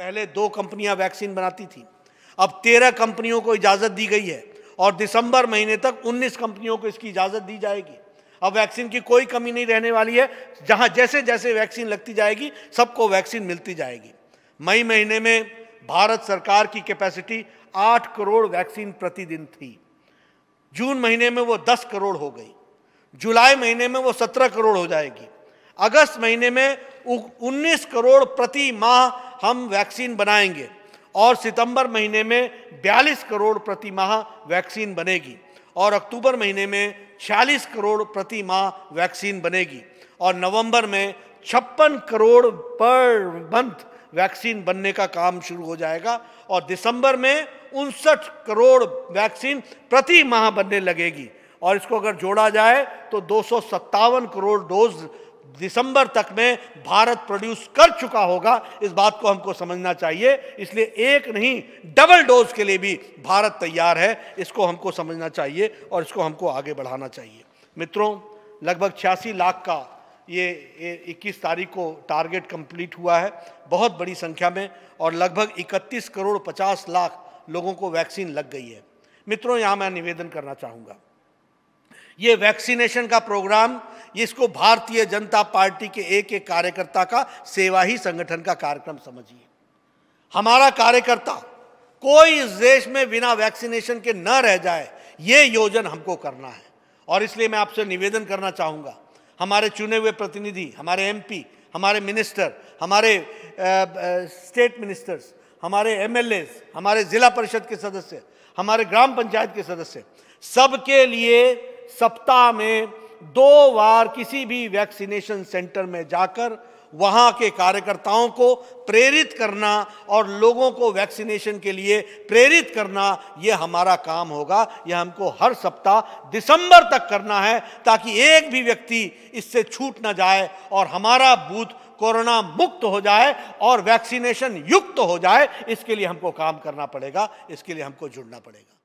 पहले दो कंपनियां वैक्सीन बनाती थी अब तेरह कंपनियों को इजाज़त दी गई है और दिसंबर महीने तक 19 कंपनियों को इसकी इजाज़त दी जाएगी अब वैक्सीन की कोई कमी नहीं रहने वाली है जहां जैसे जैसे वैक्सीन लगती जाएगी सबको वैक्सीन मिलती जाएगी मई महीने में भारत सरकार की कैपेसिटी आठ करोड़ वैक्सीन प्रतिदिन थी जून महीने में वो दस करोड़ हो गई जुलाई महीने में वो सत्रह करोड़ हो जाएगी अगस्त महीने में 19 करोड़ प्रति माह हम वैक्सीन बनाएंगे और सितंबर महीने में 42 करोड़ प्रति माह वैक्सीन बनेगी और अक्टूबर महीने में 46 करोड़ प्रति माह वैक्सीन बनेगी और नवंबर में छप्पन करोड़ पर मंथ वैक्सीन बनने का काम शुरू हो जाएगा और दिसंबर में उनसठ करोड़ वैक्सीन प्रति माह बनने लगेगी और इसको अगर जोड़ा जाए तो दो करोड़ डोज दिसंबर तक में भारत प्रोड्यूस कर चुका होगा इस बात को हमको समझना चाहिए इसलिए एक नहीं डबल डोज के लिए भी भारत तैयार है इसको हमको समझना चाहिए और इसको हमको आगे बढ़ाना चाहिए मित्रों लगभग छियासी लाख का ये, 21 तारीख को टारगेट कंप्लीट हुआ है बहुत बड़ी संख्या में और लगभग 31 करोड़ 50 लाख लोगों को वैक्सीन लग गई है मित्रों यहाँ मैं निवेदन करना चाहूँगा ये वैक्सीनेशन का प्रोग्राम ये इसको भारतीय जनता पार्टी के एक एक कार्यकर्ता का सेवा ही संगठन का कार्यक्रम समझिए हमारा कार्यकर्ता कोई इस देश में बिना वैक्सीनेशन के न रह जाए ये योजन हमको करना है और इसलिए मैं आपसे निवेदन करना चाहूँगा हमारे चुने हुए प्रतिनिधि हमारे एमपी हमारे मिनिस्टर हमारे स्टेट मिनिस्टर्स हमारे एमएलए हमारे ज़िला परिषद के सदस्य हमारे ग्राम पंचायत के सदस्य सबके लिए सप्ताह में दो बार किसी भी वैक्सीनेशन सेंटर में जाकर वहाँ के कार्यकर्ताओं को प्रेरित करना और लोगों को वैक्सीनेशन के लिए प्रेरित करना ये हमारा काम होगा यह हमको हर सप्ताह दिसंबर तक करना है ताकि एक भी व्यक्ति इससे छूट ना जाए और हमारा बूथ कोरोना मुक्त हो जाए और वैक्सीनेशन युक्त हो जाए इसके लिए हमको काम करना पड़ेगा इसके लिए हमको जुड़ना पड़ेगा